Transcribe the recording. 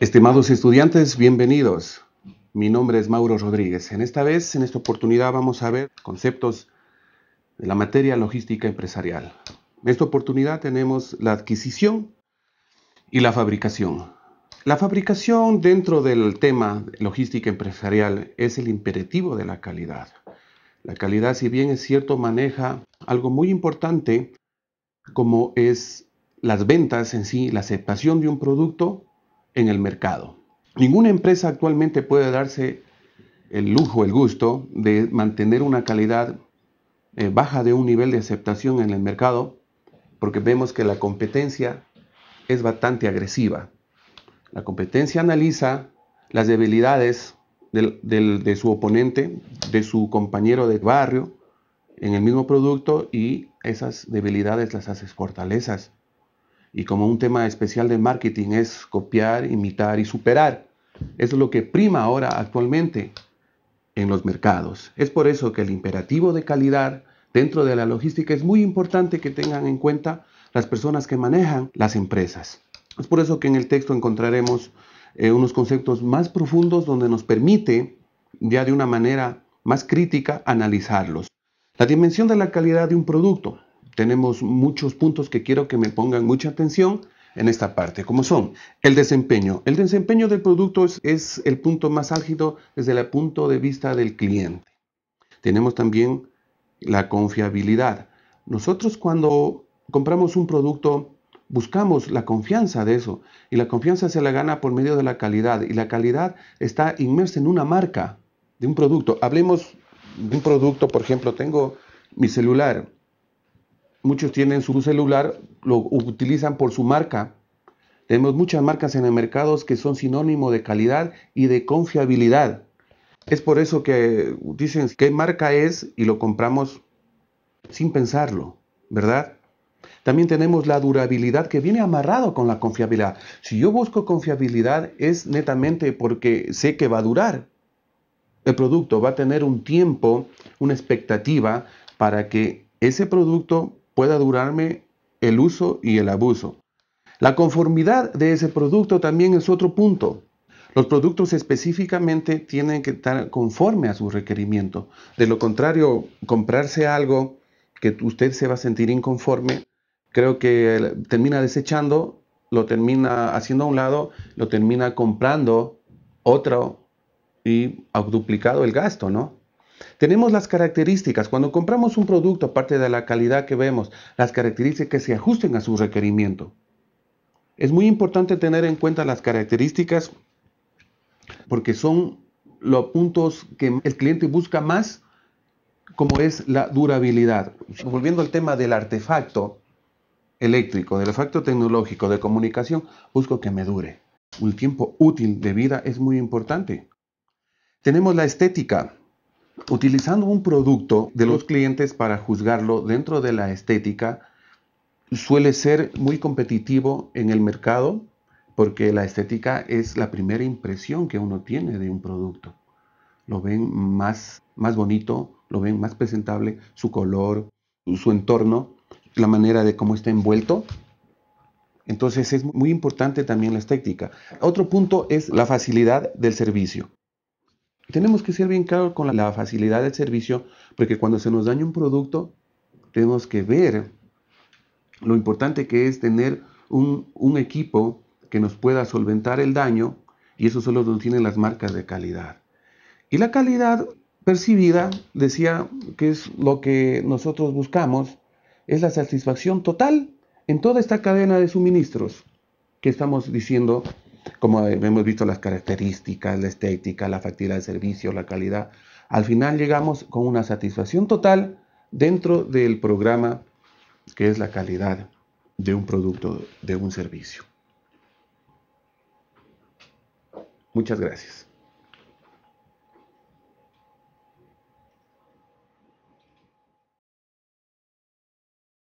Estimados estudiantes, bienvenidos. Mi nombre es Mauro Rodríguez. En esta vez, en esta oportunidad, vamos a ver conceptos de la materia logística empresarial. En esta oportunidad tenemos la adquisición y la fabricación. La fabricación dentro del tema logística empresarial es el imperativo de la calidad. La calidad, si bien es cierto, maneja algo muy importante como es las ventas en sí, la aceptación de un producto en el mercado. Ninguna empresa actualmente puede darse el lujo, el gusto de mantener una calidad eh, baja de un nivel de aceptación en el mercado, porque vemos que la competencia es bastante agresiva. La competencia analiza las debilidades de su oponente, de su compañero de barrio, en el mismo producto y esas debilidades las hace fortalezas y como un tema especial de marketing es copiar, imitar y superar. es lo que prima ahora actualmente en los mercados. Es por eso que el imperativo de calidad dentro de la logística es muy importante que tengan en cuenta las personas que manejan las empresas. Es por eso que en el texto encontraremos eh, unos conceptos más profundos donde nos permite ya de una manera más crítica analizarlos. La dimensión de la calidad de un producto tenemos muchos puntos que quiero que me pongan mucha atención en esta parte, como son el desempeño. El desempeño del producto es, es el punto más álgido desde el punto de vista del cliente. Tenemos también la confiabilidad. Nosotros cuando compramos un producto buscamos la confianza de eso y la confianza se la gana por medio de la calidad y la calidad está inmersa en una marca de un producto. Hablemos de un producto, por ejemplo, tengo mi celular muchos tienen su celular, lo utilizan por su marca. Tenemos muchas marcas en el mercado que son sinónimo de calidad y de confiabilidad. Es por eso que dicen qué marca es y lo compramos sin pensarlo, ¿verdad? También tenemos la durabilidad que viene amarrado con la confiabilidad. Si yo busco confiabilidad es netamente porque sé que va a durar. El producto va a tener un tiempo, una expectativa para que ese producto pueda durarme el uso y el abuso. La conformidad de ese producto también es otro punto. Los productos específicamente tienen que estar conforme a su requerimiento De lo contrario, comprarse algo que usted se va a sentir inconforme, creo que eh, termina desechando, lo termina haciendo a un lado, lo termina comprando otro y ha duplicado el gasto, ¿no? Tenemos las características. Cuando compramos un producto, aparte de la calidad que vemos, las características que se ajusten a su requerimiento. Es muy importante tener en cuenta las características porque son los puntos que el cliente busca más, como es la durabilidad. Volviendo al tema del artefacto eléctrico, del artefacto tecnológico de comunicación, busco que me dure. Un tiempo útil de vida es muy importante. Tenemos la estética utilizando un producto de los clientes para juzgarlo dentro de la estética, suele ser muy competitivo en el mercado porque la estética es la primera impresión que uno tiene de un producto. Lo ven más, más bonito, lo ven más presentable, su color, su entorno, la manera de cómo está envuelto. Entonces es muy importante también la estética. Otro punto es la facilidad del servicio. Tenemos que ser bien claros con la facilidad del servicio, porque cuando se nos daña un producto, tenemos que ver lo importante que es tener un, equipo que nos pueda solventar el daño, y eso solo lo tienen las marcas de calidad. Y la calidad percibida, decía que es lo que nosotros buscamos, es la satisfacción total en toda esta cadena de suministros que estamos diciendo como hemos visto las características, la estética, la factibilidad de servicio, la calidad, al final llegamos con una satisfacción total dentro del programa que es la calidad de un producto, de un servicio. Muchas gracias.